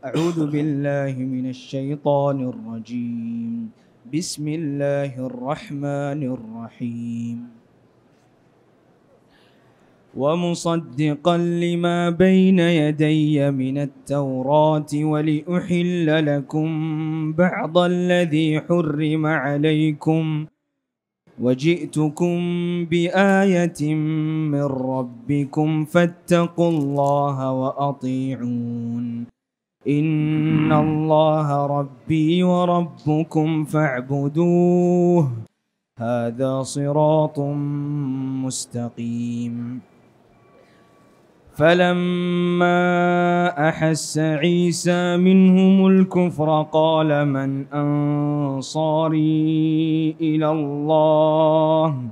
أعوذ بالله من الشيطان الرجيم بسم الله الرحمن الرحيم ومصدقا لما بين يدي من التوراة ولأحل لكم بعض الذي حرم عليكم وجئتكم بآية من ربكم فاتقوا الله وأطيعون إن الله ربي وربكم فاعبدوه هذا صراط مستقيم فلما أحس عيسى منهم الكفر قال من أنصاري إلى الله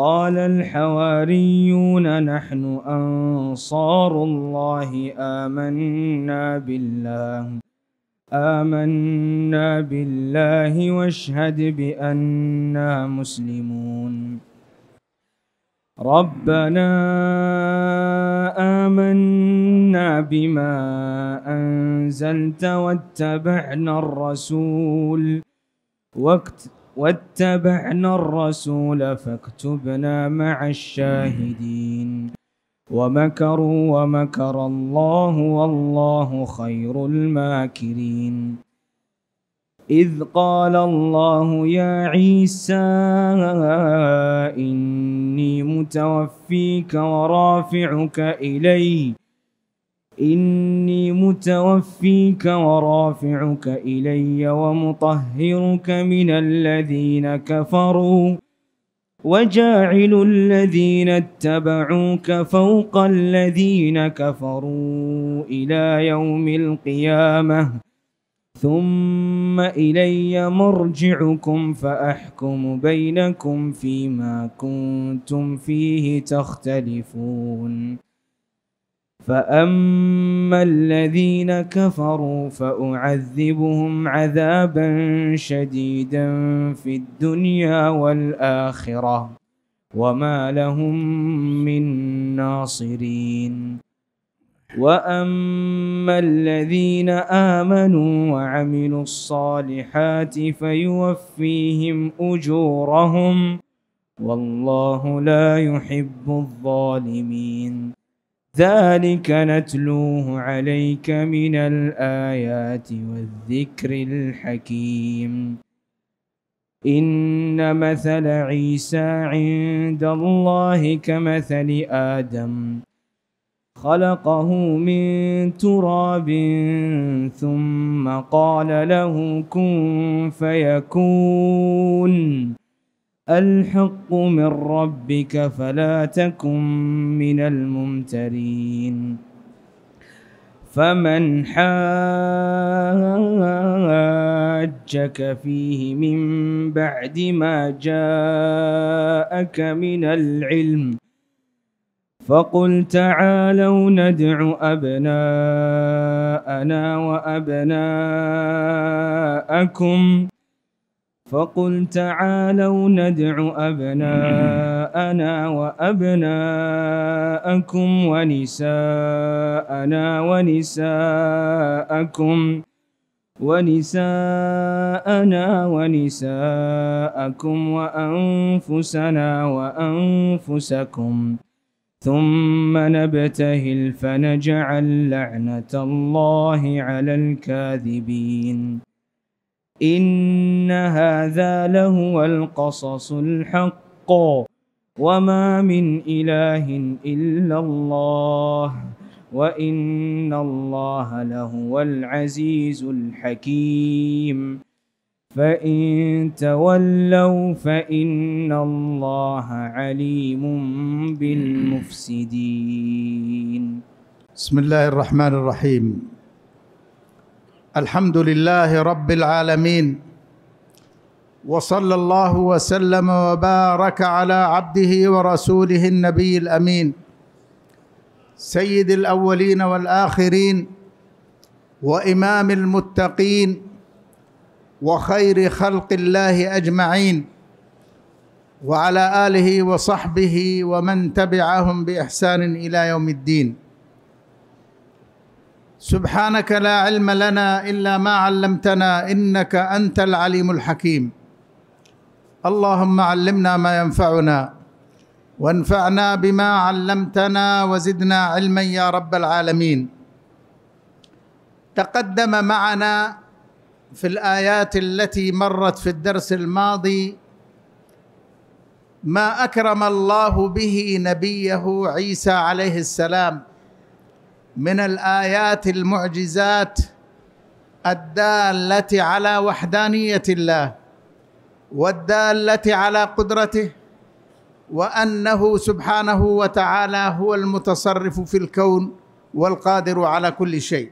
قال الحواريون نحن أنصار الله آمنا بالله آمنا بالله واشهد بأننا مسلمون ربنا آمنا بما أنزلت واتبعنا الرسول وقت واتبعنا الرسول فاكتبنا مع الشاهدين ومكروا ومكر الله والله خير الماكرين إذ قال الله يا عيسى إني متوفيك ورافعك إليّ إني متوفيك ورافعك إلي ومطهرك من الذين كفروا وجاعل الذين اتبعوك فوق الذين كفروا إلى يوم القيامة ثم إلي مرجعكم فأحكم بينكم فيما كنتم فيه تختلفون فأما الذين كفروا فأعذبهم عذابا شديدا في الدنيا والآخرة وما لهم من ناصرين وأما الذين آمنوا وعملوا الصالحات فيوفيهم أجورهم والله لا يحب الظالمين ذلك نتلوه عليك من الآيات والذكر الحكيم إن مثل عيسى عند الله كمثل آدم خلقه من تراب ثم قال له كن فيكون الحق من ربك فلا تكن من الممترين فمن حاجك فيه من بعد ما جاءك من العلم فقل تعالوا ندع أبناءنا وأبناءكم فقل تعالوا ندع أبناءنا وأبناءكم ونساءنا ونساءكم ونساءنا ونساءكم وأنفسنا وأنفسكم ثم نبتهل فنجعل لعنة الله على الكاذبين إن هذا لهو القصص الحق وما من إله إلا الله وإن الله لهو العزيز الحكيم فإن تولوا فإن الله عليم بالمفسدين بسم الله الرحمن الرحيم الحمد لله رب العالمين وصلى الله وسلم وبارك على عبده ورسوله النبي الامين سيد الاولين والاخرين وامام المتقين وخير خلق الله اجمعين وعلى اله وصحبه ومن تبعهم باحسان الى يوم الدين سبحانك لا علم لنا الا ما علمتنا انك انت العليم الحكيم اللهم علمنا ما ينفعنا وانفعنا بما علمتنا وزدنا علما يا رب العالمين تقدم معنا في الايات التي مرت في الدرس الماضي ما اكرم الله به نبيه عيسى عليه السلام من الايات المعجزات الداله على وحدانيه الله والداله على قدرته وانه سبحانه وتعالى هو المتصرف في الكون والقادر على كل شيء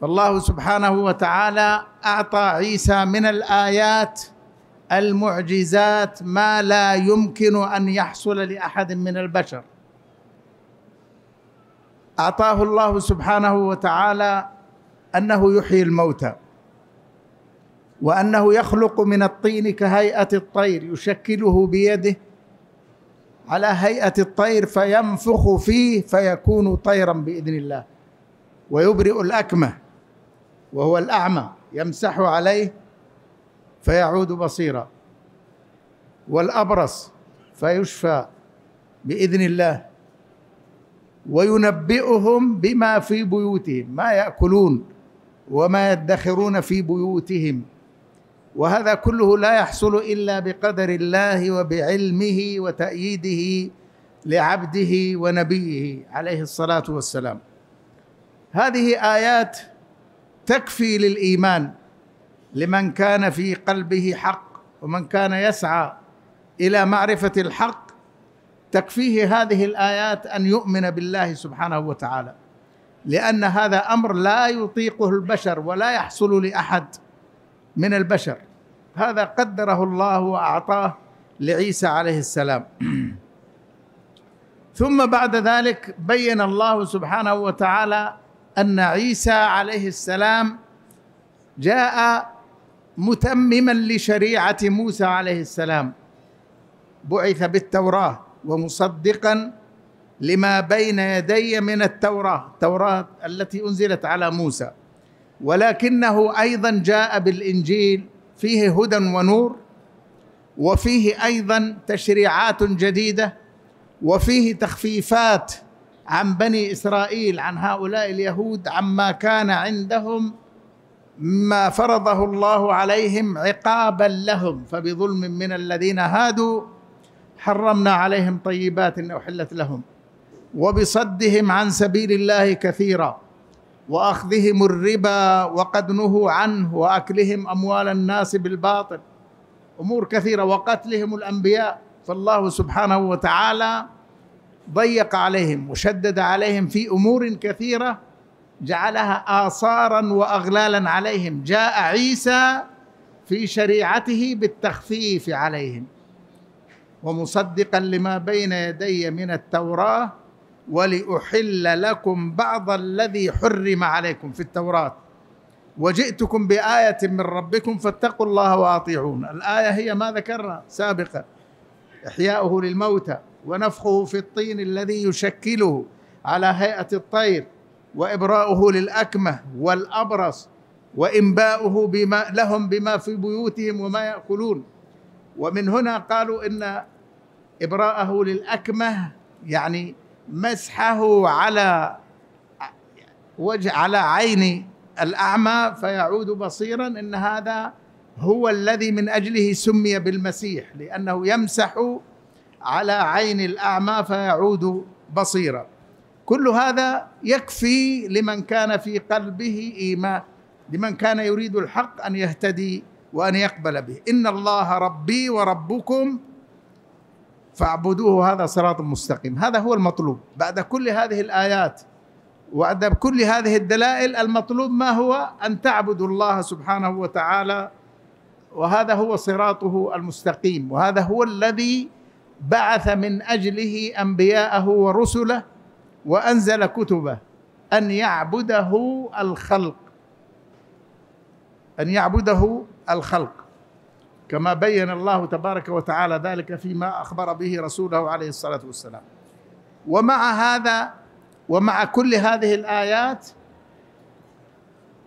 فالله سبحانه وتعالى اعطى عيسى من الايات المعجزات ما لا يمكن ان يحصل لاحد من البشر اعطاه الله سبحانه وتعالى انه يحيي الموتى وانه يخلق من الطين كهيئه الطير يشكله بيده على هيئه الطير فينفخ فيه فيكون طيرا باذن الله ويبرئ الاكمه وهو الاعمى يمسح عليه فيعود بصيرا والابرص فيشفى باذن الله وينبئهم بما في بيوتهم ما ياكلون وما يدخرون في بيوتهم وهذا كله لا يحصل الا بقدر الله وبعلمه وتاييده لعبده ونبيه عليه الصلاه والسلام هذه ايات تكفي للايمان لمن كان في قلبه حق ومن كان يسعى الى معرفه الحق تكفيه هذه الايات ان يؤمن بالله سبحانه وتعالى لان هذا امر لا يطيقه البشر ولا يحصل لاحد من البشر هذا قدره الله واعطاه لعيسى عليه السلام ثم بعد ذلك بين الله سبحانه وتعالى ان عيسى عليه السلام جاء متمما لشريعه موسى عليه السلام بعث بالتوراه ومصدقا لما بين يدي من التوراه التوراه التي انزلت على موسى ولكنه ايضا جاء بالانجيل فيه هدى ونور وفيه ايضا تشريعات جديده وفيه تخفيفات عن بني اسرائيل عن هؤلاء اليهود عما كان عندهم ما فرضه الله عليهم عقابا لهم فبظلم من الذين هادوا حرمنا عليهم طيبات احلت لهم وبصدهم عن سبيل الله كثيرا واخذهم الربا وقد نهوا عنه واكلهم اموال الناس بالباطل امور كثيره وقتلهم الانبياء فالله سبحانه وتعالى ضيق عليهم وشدد عليهم في امور كثيره جعلها اثارا واغلالا عليهم جاء عيسى في شريعته بالتخفيف عليهم ومصدقا لما بين يدي من التوراه ولاحل لكم بعض الذي حرم عليكم في التوراه وجئتكم بايه من ربكم فاتقوا الله واطيعون الايه هي ما ذكرنا سابقا احياؤه للموتى ونفخه في الطين الذي يشكله على هيئه الطير وابراؤه للاكمه والابرص وانباؤه بما لهم بما في بيوتهم وما ياكلون ومن هنا قالوا ان ابراءه للاكمه يعني مسحه على وجه على عين الاعمى فيعود بصيرا ان هذا هو الذي من اجله سمي بالمسيح لانه يمسح على عين الاعمى فيعود بصيرا كل هذا يكفي لمن كان في قلبه ايمان لمن كان يريد الحق ان يهتدي وأن يقبل به إن الله ربي وربكم فاعبدوه هذا صراط مستقيم هذا هو المطلوب بعد كل هذه الآيات وبعد كل هذه الدلائل المطلوب ما هو أن تعبدوا الله سبحانه وتعالى وهذا هو صراطه المستقيم وهذا هو الذي بعث من اجله انبياءه ورسله وانزل كتبه ان يعبده الخلق ان يعبده الخلق كما بين الله تبارك وتعالى ذلك فيما اخبر به رسوله عليه الصلاه والسلام ومع هذا ومع كل هذه الايات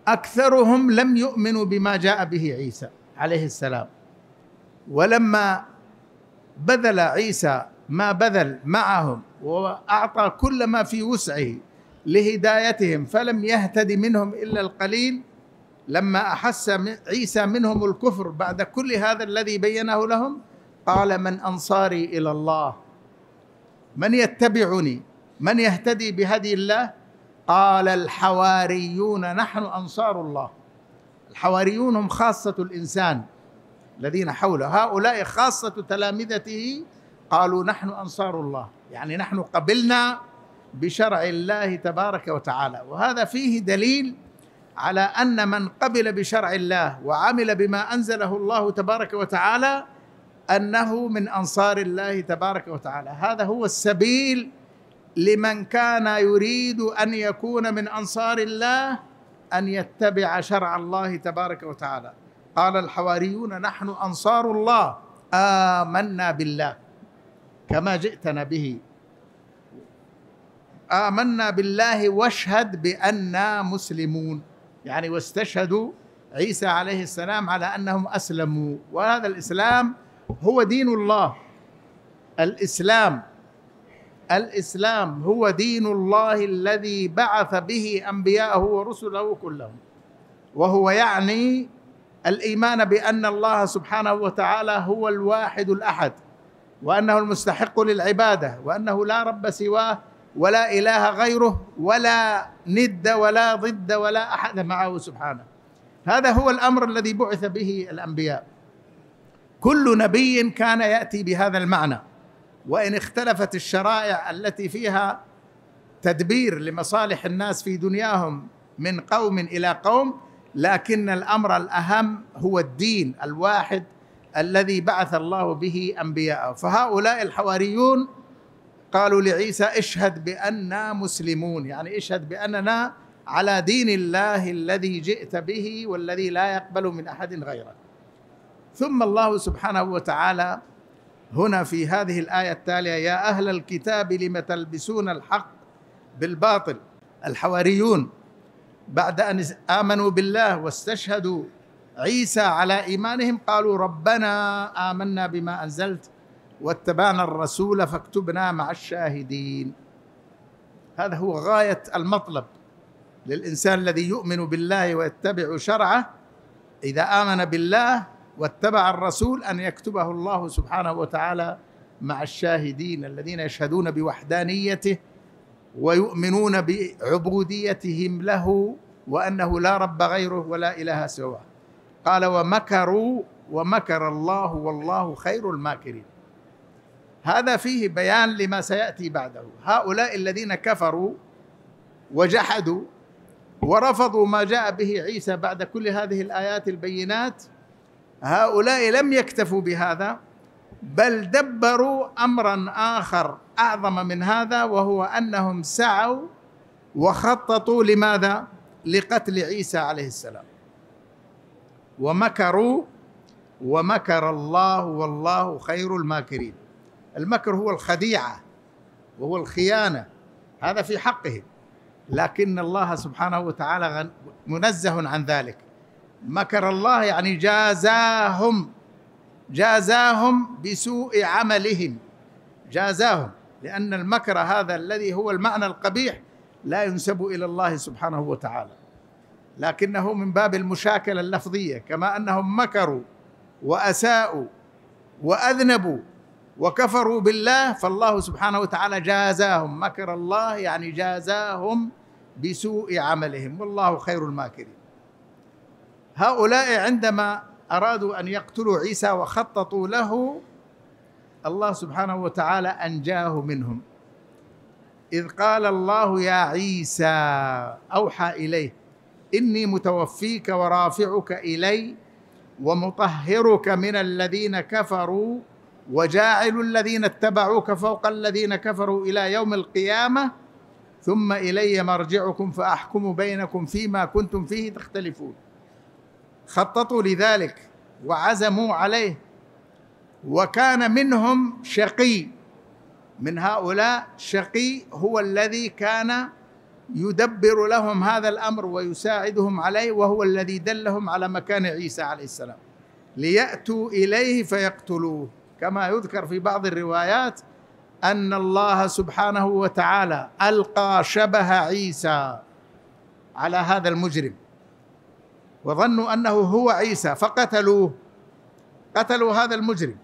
اكثرهم لم يؤمنوا بما جاء به عيسى عليه السلام ولما بذل عيسى ما بذل معهم واعطى كل ما في وسعه لهدايتهم فلم يهتد منهم الا القليل لما احس عيسى منهم الكفر بعد كل هذا الذي بينه لهم قال من انصاري الى الله من يتبعني من يهتدي بهدي الله قال الحواريون نحن انصار الله الحواريون هم خاصه الانسان الذين حوله هؤلاء خاصه تلامذته قالوا نحن انصار الله يعني نحن قبلنا بشرع الله تبارك وتعالى وهذا فيه دليل على ان من قبل بشرع الله وعمل بما انزله الله تبارك وتعالى انه من انصار الله تبارك وتعالى هذا هو السبيل لمن كان يريد ان يكون من انصار الله ان يتبع شرع الله تبارك وتعالى قال الحواريون نحن انصار الله امنا بالله كما جئتنا به امنا بالله واشهد بانا مسلمون يعني واستشهدوا عيسى عليه السلام على انهم اسلموا وهذا الاسلام هو دين الله الاسلام الاسلام هو دين الله الذي بعث به انبياءه ورسله كلهم وهو يعني الايمان بان الله سبحانه وتعالى هو الواحد الاحد وانه المستحق للعباده وانه لا رب سواه ولا إله غيره ولا ند ولا ضد ولا أحد معه سبحانه هذا هو الأمر الذي بعث به الأنبياء كل نبي كان يأتي بهذا المعنى وإن اختلفت الشرائع التي فيها تدبير لمصالح الناس في دنياهم من قوم إلى قوم لكن الأمر الأهم هو الدين الواحد الذي بعث الله به أنبياءه فهؤلاء الحواريون قالوا لعيسى اشهد بأننا مسلمون يعني اشهد بأننا على دين الله الذي جئت به والذي لا يقبل من أحد غيره ثم الله سبحانه وتعالى هنا في هذه الآية التالية يا أهل الكتاب لم تلبسون الحق بالباطل الحواريون بعد أن آمنوا بالله واستشهدوا عيسى على إيمانهم قالوا ربنا آمنا بما أنزلت واتبعنا الرسول فاكتبنا مع الشاهدين هذا هو غايه المطلب للانسان الذي يؤمن بالله ويتبع شرعه اذا امن بالله واتبع الرسول ان يكتبه الله سبحانه وتعالى مع الشاهدين الذين يشهدون بوحدانيته ويؤمنون بعبوديتهم له وانه لا رب غيره ولا اله سواه قال ومكروا ومكر الله والله خير الماكرين هذا فيه بيان لما سياتي بعده هؤلاء الذين كفروا وجحدوا ورفضوا ما جاء به عيسى بعد كل هذه الايات البينات هؤلاء لم يكتفوا بهذا بل دبروا امرا اخر اعظم من هذا وهو انهم سعوا وخططوا لماذا لقتل عيسى عليه السلام ومكروا ومكر الله والله خير الماكرين المكر هو الخديعه وهو الخيانه هذا في حقهم لكن الله سبحانه وتعالى منزه عن ذلك مكر الله يعني جازاهم جازاهم بسوء عملهم جازاهم لأن المكر هذا الذي هو المعنى القبيح لا ينسب إلى الله سبحانه وتعالى لكنه من باب المشاكلة اللفظية كما أنهم مكروا وأساءوا وأذنبوا وكفروا بالله فالله سبحانه وتعالى جازاهم مكر الله يعني جازاهم بسوء عملهم والله خير الماكرين هؤلاء عندما ارادوا ان يقتلوا عيسى وخططوا له الله سبحانه وتعالى انجاه منهم اذ قال الله يا عيسى اوحى اليه اني متوفيك ورافعك الي ومطهرك من الذين كفروا وجاعل الذين اتبعوك فوق الذين كفروا الى يوم القيامه ثم الي مرجعكم فاحكم بينكم فيما كنتم فيه تختلفون خططوا لذلك وعزموا عليه وكان منهم شقي من هؤلاء شقي هو الذي كان يدبر لهم هذا الامر ويساعدهم عليه وهو الذي دلهم على مكان عيسى عليه السلام لياتوا اليه فيقتلوه كما يذكر في بعض الروايات ان الله سبحانه وتعالى القى شبه عيسى على هذا المجرم وظنوا انه هو عيسى فقتلوه قتلوا هذا المجرم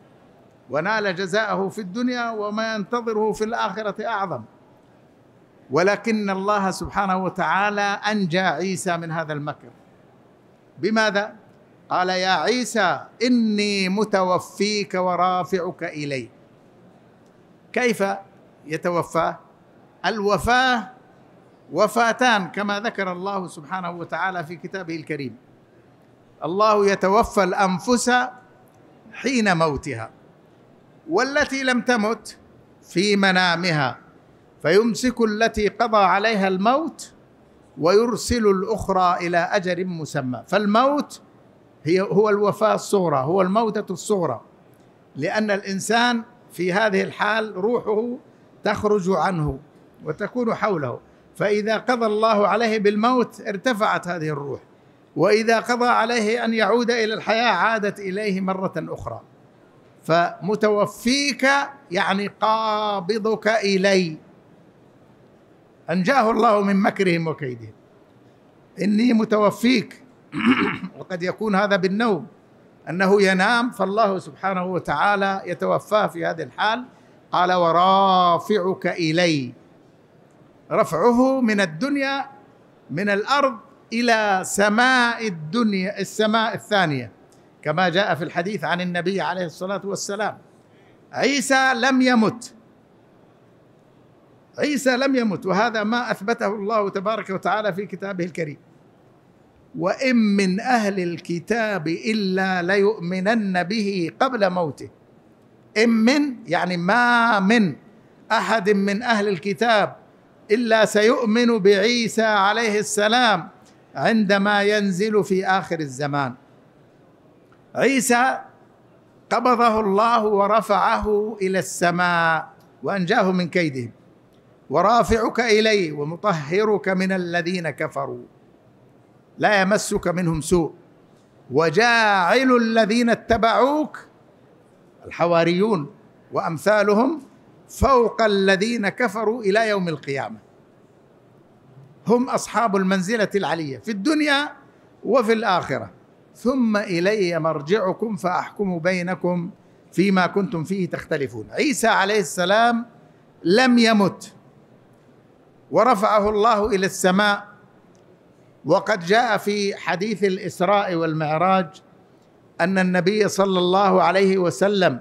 ونال جزاءه في الدنيا وما ينتظره في الاخره اعظم ولكن الله سبحانه وتعالى انجى عيسى من هذا المكر بماذا قال يا عيسى اني متوفيك ورافعك الي كيف يتوفى الوفاه وفاتان كما ذكر الله سبحانه وتعالى في كتابه الكريم الله يتوفى الانفس حين موتها والتي لم تمت في منامها فيمسك التي قضى عليها الموت ويرسل الاخرى الى اجل مسمى فالموت هي هو الوفاة الصغرى هو الموتة الصغرى لأن الإنسان في هذه الحال روحه تخرج عنه وتكون حوله فإذا قضى الله عليه بالموت ارتفعت هذه الروح وإذا قضى عليه أن يعود إلى الحياة عادت إليه مرة أخرى فمتوفيك يعني قابضك إلي أنجاه الله من مكرهم وكيدهم إني متوفيك وقد يكون هذا بالنوم انه ينام فالله سبحانه وتعالى يتوفاه في هذه الحال قال ورافعك الي رفعه من الدنيا من الارض الى سماء الدنيا السماء الثانيه كما جاء في الحديث عن النبي عليه الصلاه والسلام عيسى لم يمت عيسى لم يمت وهذا ما اثبته الله تبارك وتعالى في كتابه الكريم وإن من أهل الكتاب إلا ليؤمنن به قبل موته إن من يعني ما من أحد من أهل الكتاب إلا سيؤمن بعيسى عليه السلام عندما ينزل في آخر الزمان عيسى قبضه الله ورفعه إلى السماء وأنجاه من كيدهم ورافعك إليه ومطهرك من الذين كفروا لا يمسك منهم سوء وجاعل الذين اتبعوك الحواريون وامثالهم فوق الذين كفروا الى يوم القيامه هم اصحاب المنزله العليه في الدنيا وفي الاخره ثم الي مرجعكم فاحكم بينكم فيما كنتم فيه تختلفون عيسى عليه السلام لم يمت ورفعه الله الى السماء وقد جاء في حديث الاسراء والمعراج ان النبي صلى الله عليه وسلم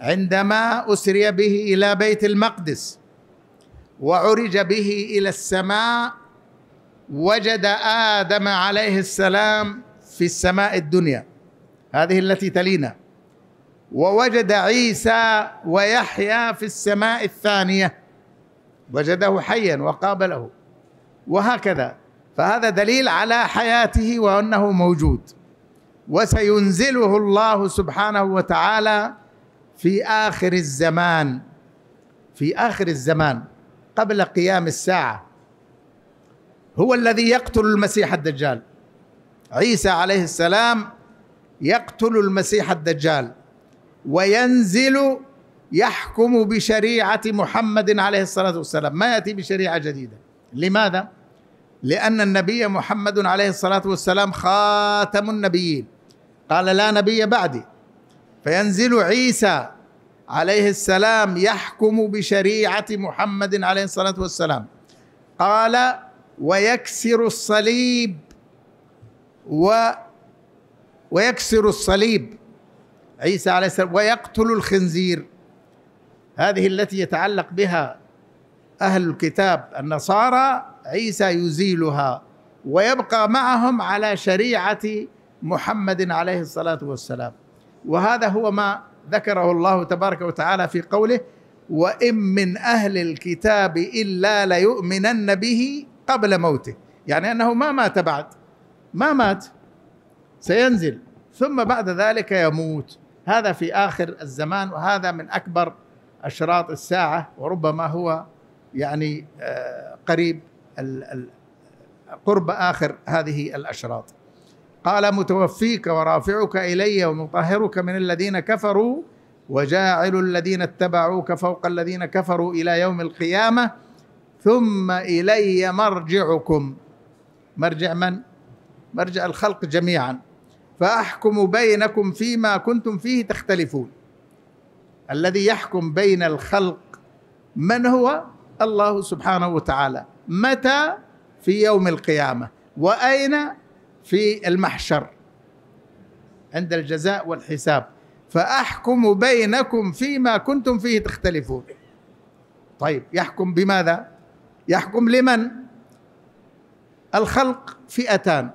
عندما اسري به الى بيت المقدس وعرج به الى السماء وجد ادم عليه السلام في السماء الدنيا هذه التي تلينا ووجد عيسى ويحيى في السماء الثانيه وجده حيا وقابله وهكذا فهذا دليل على حياته وانه موجود وسينزله الله سبحانه وتعالى في اخر الزمان في اخر الزمان قبل قيام الساعه هو الذي يقتل المسيح الدجال عيسى عليه السلام يقتل المسيح الدجال وينزل يحكم بشريعه محمد عليه الصلاه والسلام ما ياتي بشريعه جديده لماذا لأن النبي محمد عليه الصلاة والسلام خاتم النبيين قال لا نبي بعدي فينزل عيسى عليه السلام يحكم بشريعة محمد عليه الصلاة والسلام قال ويكسر الصليب و ويكسر الصليب عيسى عليه السلام ويقتل الخنزير هذه التي يتعلق بها اهل الكتاب النصارى عيسى يزيلها ويبقى معهم على شريعه محمد عليه الصلاه والسلام وهذا هو ما ذكره الله تبارك وتعالى في قوله وان من اهل الكتاب الا ليؤمنن به قبل موته يعني انه ما مات بعد ما مات سينزل ثم بعد ذلك يموت هذا في اخر الزمان وهذا من اكبر اشراط الساعه وربما هو يعني آه، قريب قرب آخر هذه الأشراط قال متوفيك ورافعك إلي ومطهرك من الذين كفروا وجاعل الذين اتبعوك فوق الذين كفروا إلى يوم القيامة ثم إلي مرجعكم مرجع من؟ مرجع الخلق جميعا فأحكم بينكم فيما كنتم فيه تختلفون الذي يحكم بين الخلق من هو الله سبحانه وتعالى متى في يوم القيامه واين في المحشر عند الجزاء والحساب فاحكم بينكم فيما كنتم فيه تختلفون طيب يحكم بماذا يحكم لمن الخلق فئتان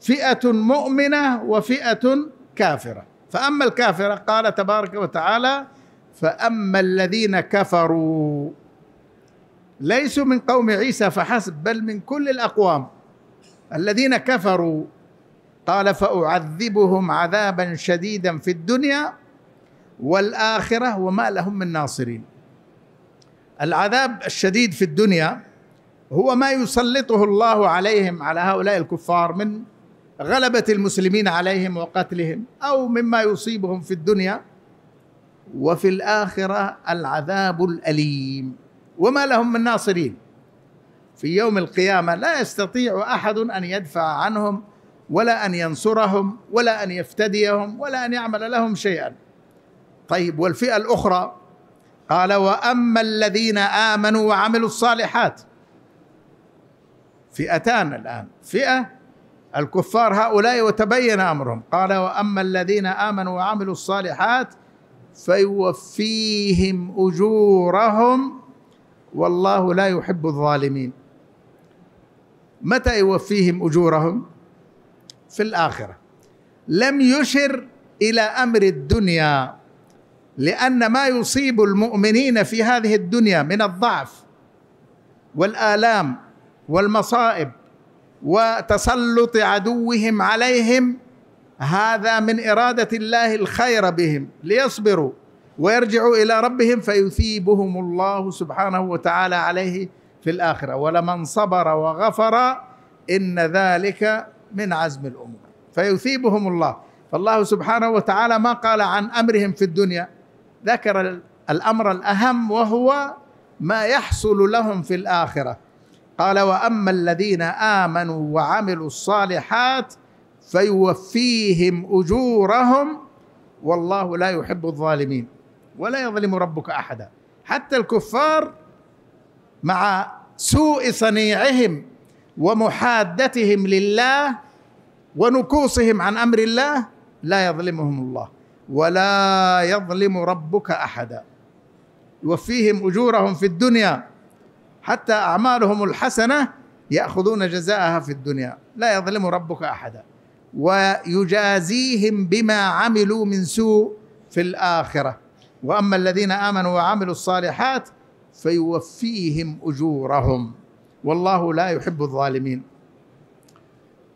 فئه مؤمنه وفئه كافره فاما الكافره قال تبارك وتعالى فاما الذين كفروا ليسوا من قوم عيسى فحسب بل من كل الاقوام الذين كفروا قال فاعذبهم عذابا شديدا في الدنيا والاخره وما لهم من ناصرين العذاب الشديد في الدنيا هو ما يسلطه الله عليهم على هؤلاء الكفار من غلبه المسلمين عليهم وقتلهم او مما يصيبهم في الدنيا وفي الاخره العذاب الاليم وما لهم من ناصرين في يوم القيامة لا يستطيع أحد أن يدفع عنهم ولا أن ينصرهم ولا أن يفتديهم ولا أن يعمل لهم شيئا طيب والفئة الأخرى قال وأما الذين آمنوا وعملوا الصالحات فئتان الآن فئة الكفار هؤلاء وتبين امرهم قال واما الذين امنوا وعملوا الصالحات فيوفيهم اجورهم والله لا يحب الظالمين متى يوفيهم اجورهم في الاخره لم يشر الى امر الدنيا لان ما يصيب المؤمنين في هذه الدنيا من الضعف والالام والمصائب وتسلط عدوهم عليهم هذا من اراده الله الخير بهم ليصبروا ويرجعوا الى ربهم فيثيبهم الله سبحانه وتعالى عليه في الاخره ولمن صبر وغفر ان ذلك من عزم الامور فيثيبهم الله فالله سبحانه وتعالى ما قال عن امرهم في الدنيا ذكر الامر الاهم وهو ما يحصل لهم في الاخره قال واما الذين امنوا وعملوا الصالحات فيوفيهم اجورهم والله لا يحب الظالمين ولا يظلم ربك احدا حتى الكفار مع سوء صنيعهم ومحادتهم لله ونكوصهم عن امر الله لا يظلمهم الله ولا يظلم ربك احدا يوفيهم اجورهم في الدنيا حتى اعمالهم الحسنه ياخذون جزاءها في الدنيا لا يظلم ربك احدا ويجازيهم بما عملوا من سوء في الاخره واما الذين امنوا وعملوا الصالحات فيوفيهم اجورهم والله لا يحب الظالمين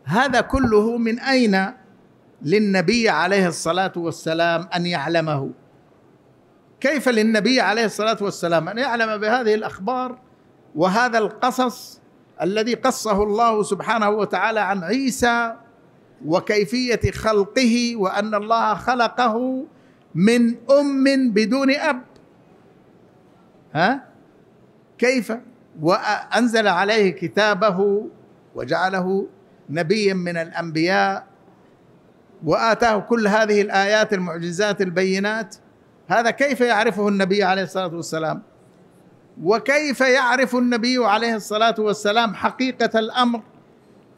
هذا كله من اين للنبي عليه الصلاه والسلام ان يعلمه كيف للنبي عليه الصلاه والسلام ان يعلم بهذه الاخبار وهذا القصص الذي قصه الله سبحانه وتعالى عن عيسى وكيفيه خلقه وان الله خلقه من أم بدون أب ها كيف وأنزل عليه كتابه وجعله نبيا من الأنبياء وآتاه كل هذه الآيات المعجزات البينات هذا كيف يعرفه النبي عليه الصلاة والسلام وكيف يعرف النبي عليه الصلاة والسلام حقيقة الأمر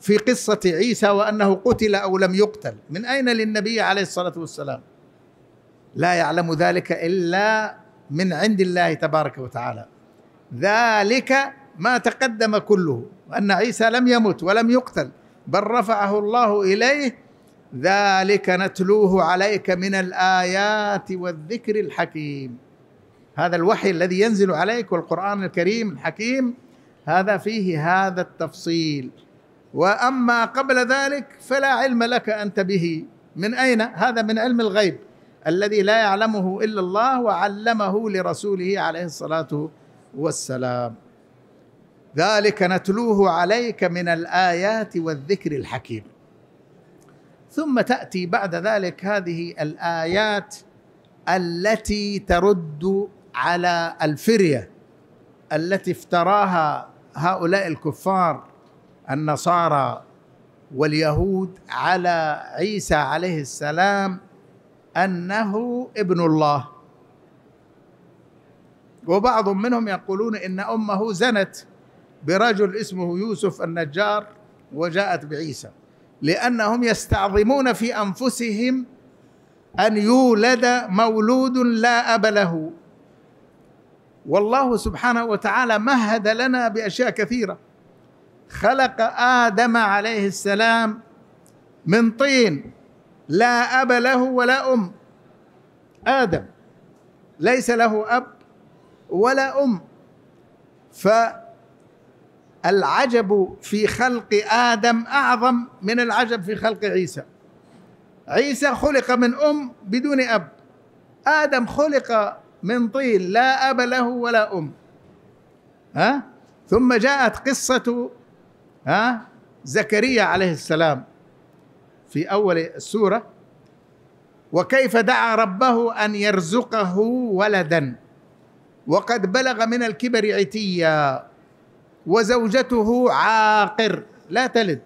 في قصة عيسى وأنه قتل أو لم يقتل من أين للنبي عليه الصلاة والسلام لا يعلم ذلك الا من عند الله تبارك وتعالى ذلك ما تقدم كله ان عيسى لم يمت ولم يقتل بل رفعه الله اليه ذلك نتلوه عليك من الايات والذكر الحكيم هذا الوحي الذي ينزل عليك والقران الكريم الحكيم هذا فيه هذا التفصيل واما قبل ذلك فلا علم لك انت به من اين هذا من علم الغيب الذي لا يعلمه الا الله وعلمه لرسوله عليه الصلاه والسلام ذلك نتلوه عليك من الايات والذكر الحكيم ثم تاتي بعد ذلك هذه الايات التي ترد على الفريه التي افتراها هؤلاء الكفار النصارى واليهود على عيسى عليه السلام انه ابن الله وبعض منهم يقولون ان امه زنت برجل اسمه يوسف النجار وجاءت بعيسى لانهم يستعظمون في انفسهم ان يولد مولود لا اب له والله سبحانه وتعالى مهد لنا باشياء كثيره خلق ادم عليه السلام من طين لا أب له ولا أم آدم ليس له أب ولا أم فالعجب في خلق آدم أعظم من العجب في خلق عيسى عيسى خلق من أم بدون أب آدم خلق من طين لا أب له ولا أم ها ثم جاءت قصة ها زكريا عليه السلام في اول السوره وكيف دعا ربه ان يرزقه ولدا وقد بلغ من الكبر عتيا وزوجته عاقر لا تلد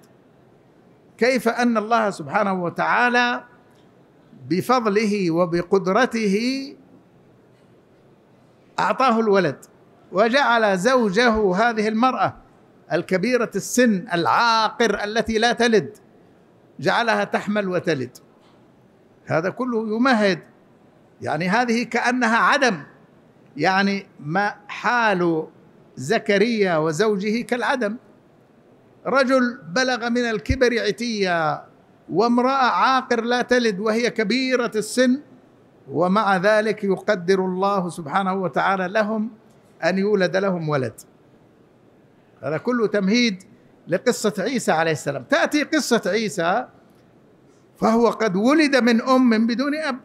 كيف ان الله سبحانه وتعالى بفضله وبقدرته اعطاه الولد وجعل زوجه هذه المراه الكبيره السن العاقر التي لا تلد جعلها تحمل وتلد هذا كله يمهد يعني هذه كأنها عدم يعني ما حال زكريا وزوجه كالعدم رجل بلغ من الكبر عتيا وامرأة عاقر لا تلد وهي كبيرة السن ومع ذلك يقدر الله سبحانه وتعالى لهم أن يولد لهم ولد هذا كله تمهيد لقصة عيسى عليه السلام تأتي قصة عيسى فهو قد ولد من أم بدون أب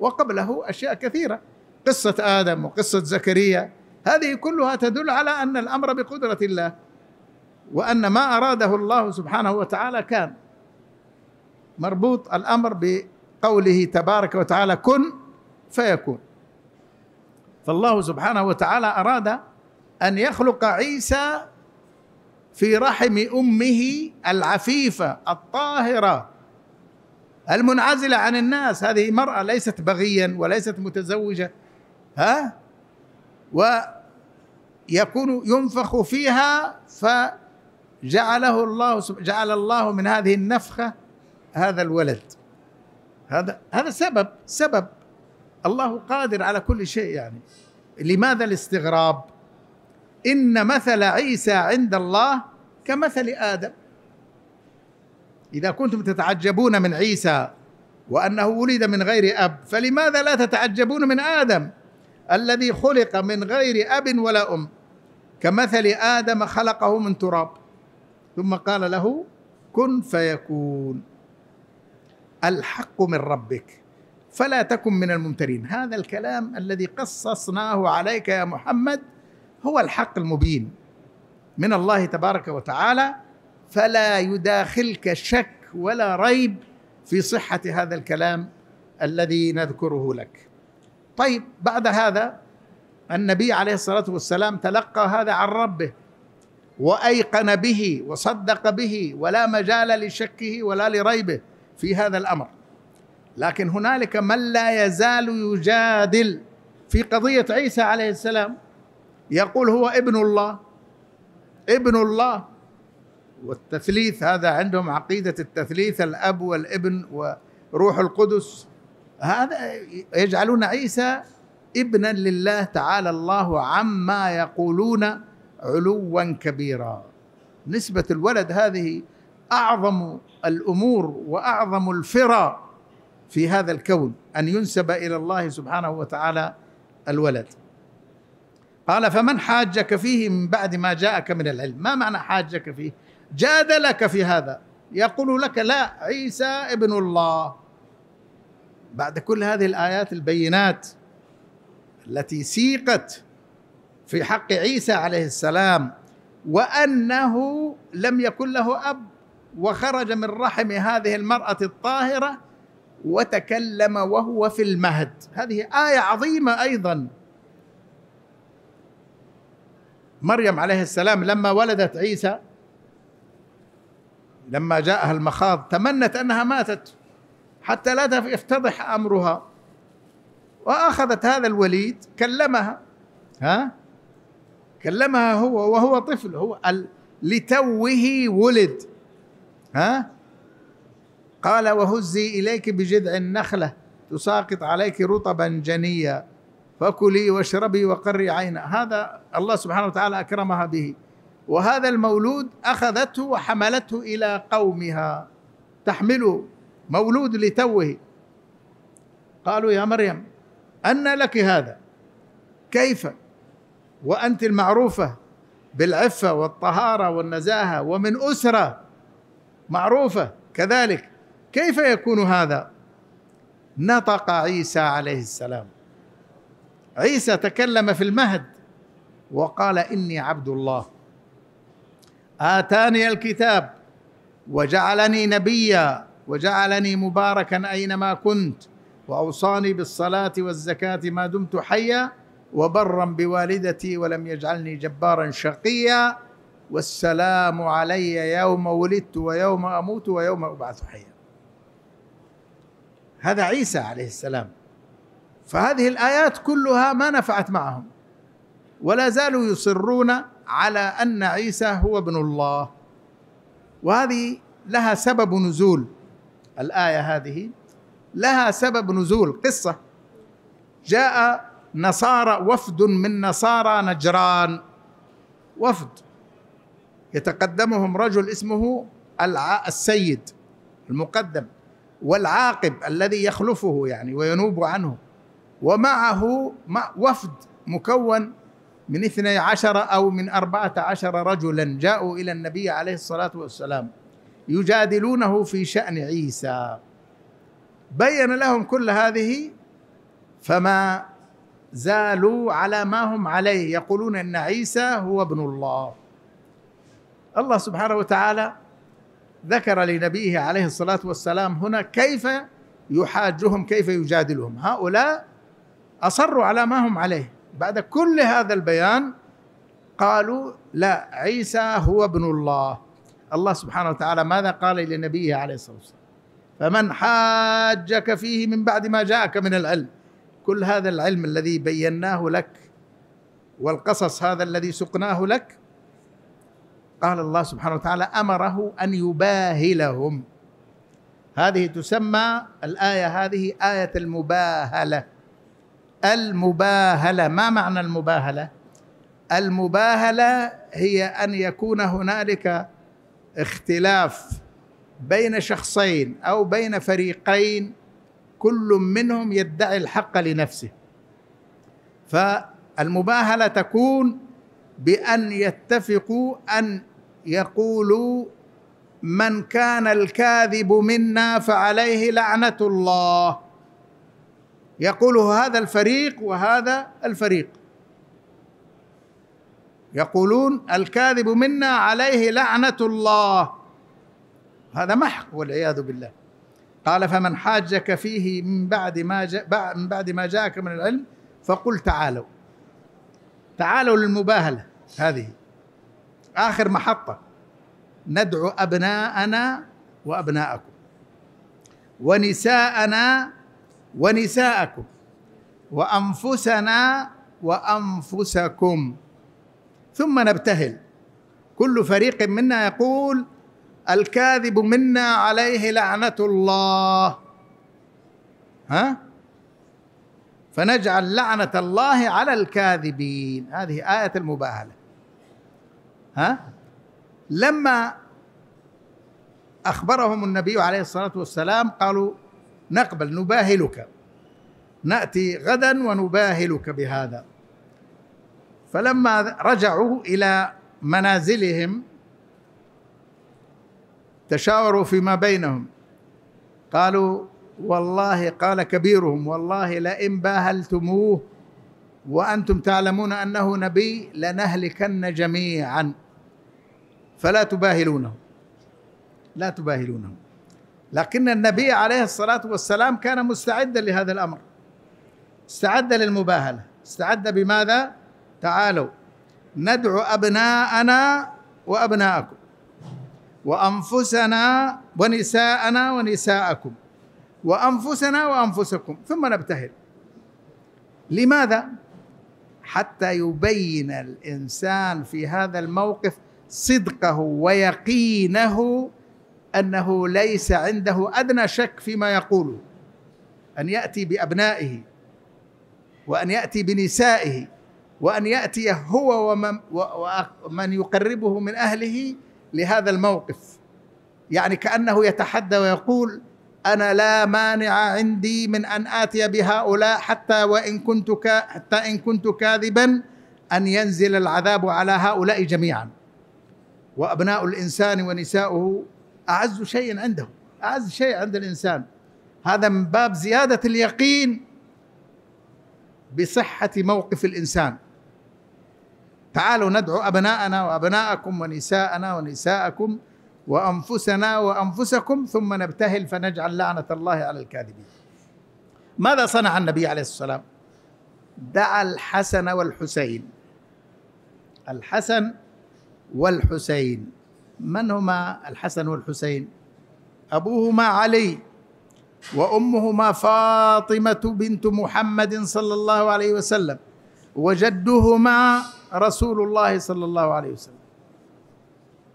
وقبله أشياء كثيرة قصة آدم وقصة زكريا هذه كلها تدل على أن الأمر بقدرة الله وأن ما أراده الله سبحانه وتعالى كان مربوط الأمر بقوله تبارك وتعالى كن فيكون فالله سبحانه وتعالى أراد أن يخلق عيسى في رحم امه العفيفه الطاهره المنعزله عن الناس هذه مراه ليست بغيا وليست متزوجه ها ويكون ينفخ فيها فجعله الله جعل الله من هذه النفخه هذا الولد هذا هذا سبب سبب الله قادر على كل شيء يعني لماذا الاستغراب ان مثل عيسى عند الله كمثل ادم اذا كنتم تتعجبون من عيسى وانه ولد من غير اب فلماذا لا تتعجبون من ادم الذي خلق من غير اب ولا ام كمثل ادم خلقه من تراب ثم قال له كن فيكون الحق من ربك فلا تكن من الممترين هذا الكلام الذي قصصناه عليك يا محمد هو الحق المبين من الله تبارك وتعالى فلا يداخلك شك ولا ريب في صحه هذا الكلام الذي نذكره لك طيب بعد هذا النبي عليه الصلاه والسلام تلقى هذا عن ربه وايقن به وصدق به ولا مجال لشكه ولا لريبه في هذا الامر لكن هنالك من لا يزال يجادل في قضيه عيسى عليه السلام يقول هو ابن الله ابن الله والتثليث هذا عندهم عقيدة التثليث الأب والابن وروح القدس هذا يجعلون عيسى ابنا لله تعالى الله عما يقولون علوا كبيرا نسبة الولد هذه أعظم الأمور وأعظم الفرى في هذا الكون أن ينسب إلى الله سبحانه وتعالى الولد قال فمن حاجك فيه من بعد ما جاءك من العلم ما معنى حاجك فيه جادلك في هذا يقول لك لا عيسى ابن الله بعد كل هذه الآيات البينات التي سيقت في حق عيسى عليه السلام وأنه لم يكن له أب وخرج من رحم هذه المرأة الطاهرة وتكلم وهو في المهد هذه آية عظيمة أيضا مريم عليه السلام لما ولدت عيسى لما جاءها المخاض تمنت انها ماتت حتى لا يفتضح امرها واخذت هذا الوليد كلمها ها كلمها هو وهو طفل هو لتوه ولد ها قال وهزي اليك بجذع النخله تساقط عليك رطبا جنيا فكلي واشربي وقري عينا هذا الله سبحانه وتعالى أكرمها به وهذا المولود أخذته وحملته إلى قومها تحمله مولود لتوه قالوا يا مريم أن لك هذا كيف وأنت المعروفة بالعفة والطهارة والنزاهة ومن أسرة معروفة كذلك كيف يكون هذا نطق عيسى عليه السلام عيسى تكلم في المهد وقال اني عبد الله اتاني الكتاب وجعلني نبيا وجعلني مباركا اينما كنت واوصاني بالصلاه والزكاه ما دمت حيا وبرا بوالدتي ولم يجعلني جبارا شقيا والسلام علي يوم ولدت ويوم اموت ويوم ابعث حيا هذا عيسى عليه السلام فهذه الايات كلها ما نفعت معهم ولا زالوا يصرون على ان عيسى هو ابن الله وهذه لها سبب نزول الايه هذه لها سبب نزول قصه جاء نصارى وفد من نصارى نجران وفد يتقدمهم رجل اسمه السيد المقدم والعاقب الذي يخلفه يعني وينوب عنه ومعه مع وفد مكون من اثني عشر أو من أربعة عشر رجلا جاءوا إلى النبي عليه الصلاة والسلام يجادلونه في شأن عيسى بين لهم كل هذه فما زالوا على ما هم عليه يقولون ان عيسى هو ابن الله الله سبحانه وتعالى ذكر لنبيه عليه الصلاه والسلام هنا كيف يحاجهم كيف يجادلهم هؤلاء اصروا على ما هم عليه بعد كل هذا البيان قالوا لا عيسى هو ابن الله الله سبحانه وتعالى ماذا قال لنبيه عليه الصلاه والسلام فمن حاجك فيه من بعد ما جاءك من العلم كل هذا العلم الذي بيناه لك والقصص هذا الذي سقناه لك قال الله سبحانه وتعالى امره ان يباهلهم هذه تسمى الايه هذه ايه المباهله المباهله ما معنى المباهله المباهله هي ان يكون هنالك اختلاف بين شخصين او بين فريقين كل منهم يدعي الحق لنفسه فالمباهله تكون بان يتفقوا ان يقولوا من كان الكاذب منا فعليه لعنه الله يقوله هذا الفريق وهذا الفريق يقولون الكاذب منا عليه لعنه الله هذا محق والعياذ بالله قال فمن حاجك فيه من بعد ما جاء من بعد ما جاءك من العلم فقل تعالوا تعالوا للمباهله هذه اخر محطه ندعو ابناءنا وابناءكم ونساءنا ونساءكم وانفسنا وانفسكم ثم نبتهل كل فريق منا يقول الكاذب منا عليه لعنه الله ها فنجعل لعنه الله على الكاذبين هذه ايه المباهله ها لما اخبرهم النبي عليه الصلاه والسلام قالوا نقبل نباهلك ناتي غدا ونباهلك بهذا فلما رجعوا الى منازلهم تشاوروا فيما بينهم قالوا والله قال كبيرهم والله لئن باهلتموه وانتم تعلمون انه نبي لنهلكن جميعا فلا تباهلونه لا تباهلونه لكن النبي عليه الصلاة والسلام كان مستعدا لهذا الأمر استعد للمباهلة استعد بماذا؟ تعالوا ندعو أبناءنا وأبناءكم وأنفسنا ونساءنا ونساءكم وأنفسنا وأنفسكم ثم نبتهل لماذا؟ حتى يبين الإنسان في هذا الموقف صدقه ويقينه انه ليس عنده ادنى شك فيما يقوله ان ياتي بابنائه وان ياتي بنسائه وان ياتي هو ومن, ومن يقربه من اهله لهذا الموقف يعني كانه يتحدى ويقول انا لا مانع عندي من ان اتي بهؤلاء حتى وان كنت حتى ان كنت كاذبا ان ينزل العذاب على هؤلاء جميعا وابناء الانسان ونساؤه أعز شيء عنده أعز شيء عند الإنسان هذا من باب زيادة اليقين بصحة موقف الإنسان تعالوا ندعو أبناءنا وأبناءكم ونساءنا ونساءكم وأنفسنا وأنفسكم ثم نبتهل فنجعل لعنة الله على الكاذبين ماذا صنع النبي عليه الصلاة والسلام دعا الحسن والحسين الحسن والحسين من هما الحسن والحسين ابوهما علي وامهما فاطمه بنت محمد صلى الله عليه وسلم وجدهما رسول الله صلى الله عليه وسلم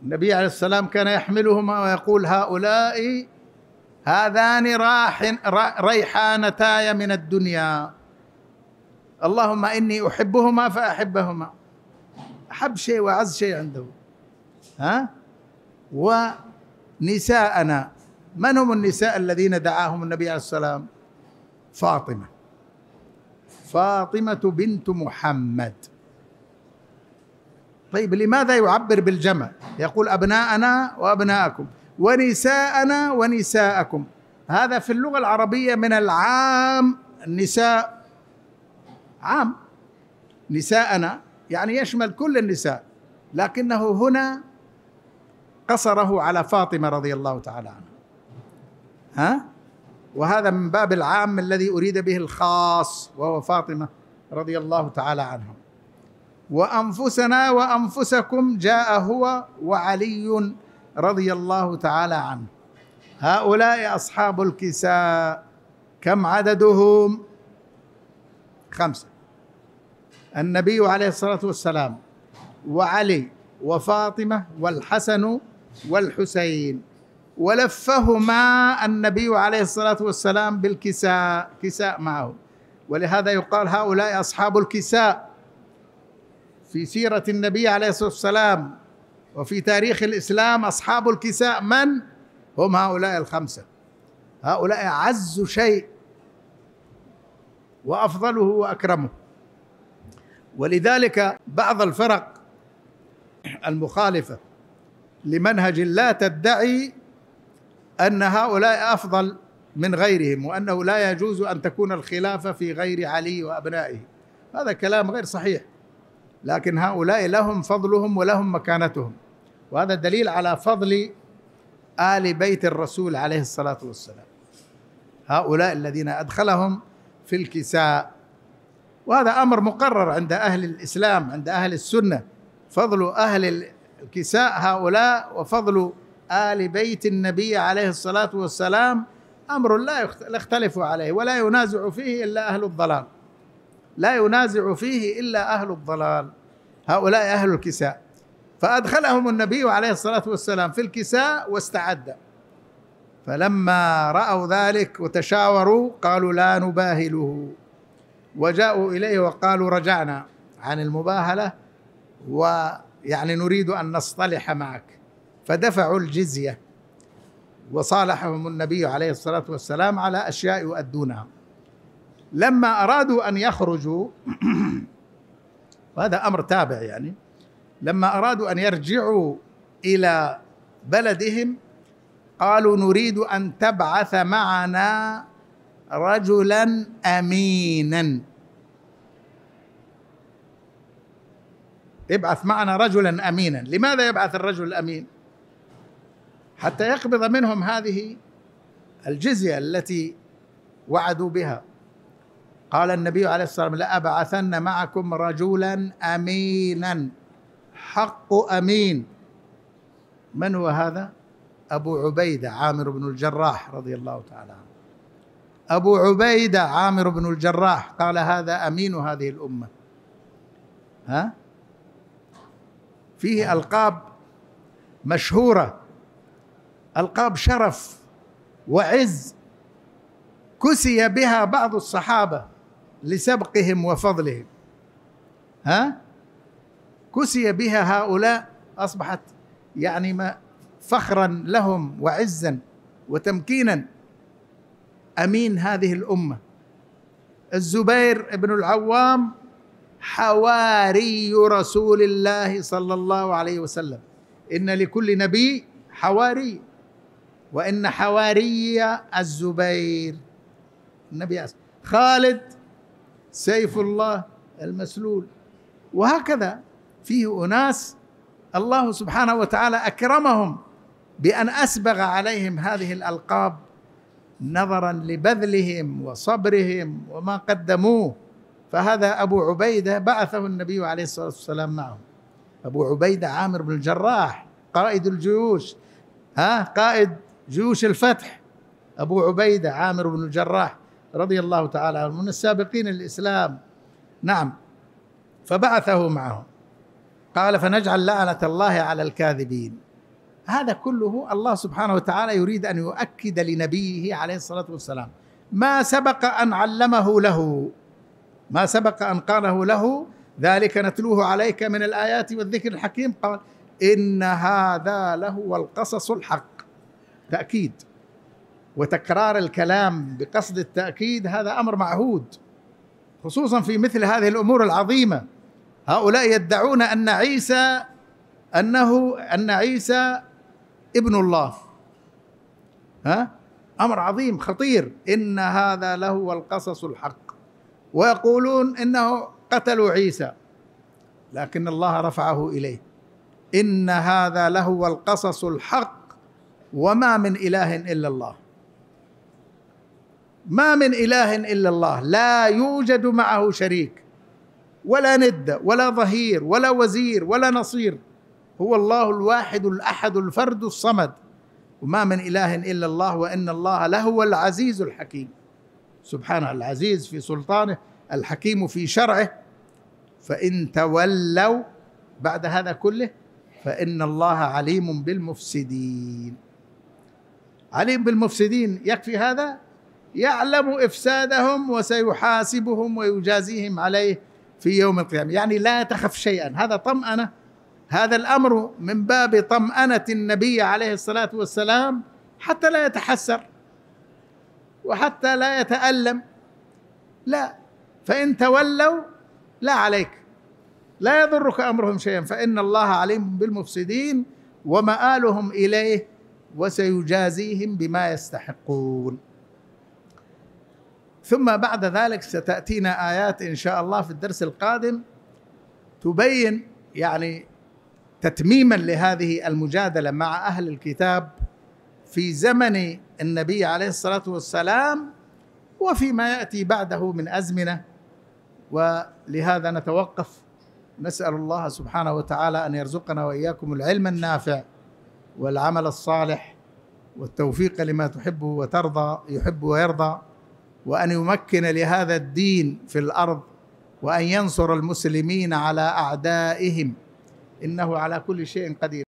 النبي عليه السلام كان يحملهما ويقول هؤلاء هذان راح ريحانتاي من الدنيا اللهم اني احبهما فاحبهما احب شيء واعز شيء عنده ها ونساءنا من هم النساء الذين دعاهم النبي عليه السلام فاطمه فاطمه بنت محمد طيب لماذا يعبر بالجمع يقول ابناءنا وابناءكم ونساءنا ونساءكم هذا في اللغه العربيه من العام النساء عام نساءنا يعني يشمل كل النساء لكنه هنا قصره على فاطمه رضي الله تعالى عنها ها وهذا من باب العام الذي اريد به الخاص وهو فاطمه رضي الله تعالى عنها وانفسنا وانفسكم جاء هو وعلي رضي الله تعالى عنه هؤلاء اصحاب الكساء كم عددهم خمسه النبي عليه الصلاه والسلام وعلي وفاطمه والحسن والحسين ولفهما النبي عليه الصلاة والسلام بالكساء كساء معه ولهذا يقال هؤلاء أصحاب الكساء في سيرة النبي عليه الصلاة والسلام وفي تاريخ الإسلام أصحاب الكساء من؟ هم هؤلاء الخمسة هؤلاء أعز شيء وأفضله وأكرمه ولذلك بعض الفرق المخالفه لمنهج لا تدعي ان هؤلاء افضل من غيرهم وانه لا يجوز ان تكون الخلافه في غير علي وابنائه هذا كلام غير صحيح لكن هؤلاء لهم فضلهم ولهم مكانتهم وهذا دليل على فضل ال بيت الرسول عليه الصلاه والسلام هؤلاء الذين ادخلهم في الكساء وهذا امر مقرر عند اهل الاسلام عند اهل السنه فضل اهل كساء هؤلاء وفضل آل بيت النبي عليه الصلاة والسلام أمر لا يختلف عليه ولا ينازع فيه إلا أهل الضلال لا ينازع فيه إلا أهل الضلال هؤلاء أهل الكساء فأدخلهم النبي عليه الصلاة والسلام في الكساء واستعد فلما رأوا ذلك وتشاوروا قالوا لا نباهله وجاءوا إليه وقالوا رجعنا عن المباهلة و يعني نريد ان نصطلح معك فدفعوا الجزيه وصالحهم النبي عليه الصلاه والسلام على اشياء يؤدونها لما ارادوا ان يخرجوا وهذا امر تابع يعني لما ارادوا ان يرجعوا الى بلدهم قالوا نريد ان تبعث معنا رجلا امينا ابعث معنا رجلا امينا لماذا يبعث الرجل الامين حتى يقبض منهم هذه الجزيه التي وعدوا بها قال النبي عليه الصلاه والسلام لابعثن معكم رجلا امينا حق امين من هو هذا ابو عبيده عامر بن الجراح رضي الله تعالى عنه ابو عبيده عامر بن الجراح قال هذا امين هذه الامه ها فيه ألقاب مشهورة ألقاب شرف وعز كسي بها بعض الصحابة لسبقهم وفضلهم ها كسي بها هؤلاء أصبحت يعني ما فخرا لهم وعزا وتمكينا أمين هذه الأمة الزبير بن العوام حواري رسول الله صلى الله عليه وسلم ان لكل نبي حواري وان حواري الزبير النبي خالد سيف الله المسلول وهكذا فيه اناس الله سبحانه وتعالى اكرمهم بان اسبغ عليهم هذه الالقاب نظرا لبذلهم وصبرهم وما قدموه فهذا أبو عبيدة بعثه النبي عليه الصلاة والسلام معه أبو عبيدة عامر بن الجراح قائد الجيوش ها قائد جيوش الفتح أبو عبيدة عامر بن الجراح رضي الله تعالى عنه من السابقين الإسلام نعم فبعثه معه قال فنجعل لعنة الله على الكاذبين هذا كله الله سبحانه وتعالى يريد أن يؤكد لنبيه عليه الصلاة والسلام ما سبق أن علمه له ما سبق أن قاله له ذلك نتلوه عليك من الآيات والذكر الحكيم قال إن هذا لهو القصص الحق تأكيد وتكرار الكلام بقصد التأكيد هذا أمر معهود خصوصا في مثل هذه الأمور العظيمة هؤلاء يدعون أن عيسى أنه أن عيسى ابن الله ها أمر عظيم خطير إن هذا لهو القصص الحق ويقولون انه قتلوا عيسى لكن الله رفعه اليه ان هذا لهو القصص الحق وما من اله الا الله ما من اله الا الله لا يوجد معه شريك ولا ند ولا ظهير ولا وزير ولا نصير هو الله الواحد الاحد الفرد الصمد وما من اله الا الله وان الله لهو العزيز الحكيم سبحانه العزيز في سلطانه الحكيم في شرعه فإن تولوا بعد هذا كله فإن الله عليم بالمفسدين عليم بالمفسدين يكفي هذا يعلم إفسادهم وسيحاسبهم ويجازيهم عليه في يوم القيامة يعني لا تخف شيئا هذا طمأنة هذا الأمر من باب طمأنة النبي عليه الصلاة والسلام حتى لا يتحسر وحتى لا يتألم لا فإن تولوا لا عليك لا يضرك أمرهم شيئا فإن الله عليم بالمفسدين ومآلهم إليه وسيجازيهم بما يستحقون ثم بعد ذلك ستأتينا آيات إن شاء الله في الدرس القادم تبين يعني تتميما لهذه المجادله مع اهل الكتاب في زمن النبي عليه الصلاه والسلام وفيما ياتي بعده من ازمنه ولهذا نتوقف نسال الله سبحانه وتعالى ان يرزقنا واياكم العلم النافع والعمل الصالح والتوفيق لما تحب وترضى يحب ويرضى وان يمكن لهذا الدين في الارض وان ينصر المسلمين على اعدائهم انه على كل شيء قدير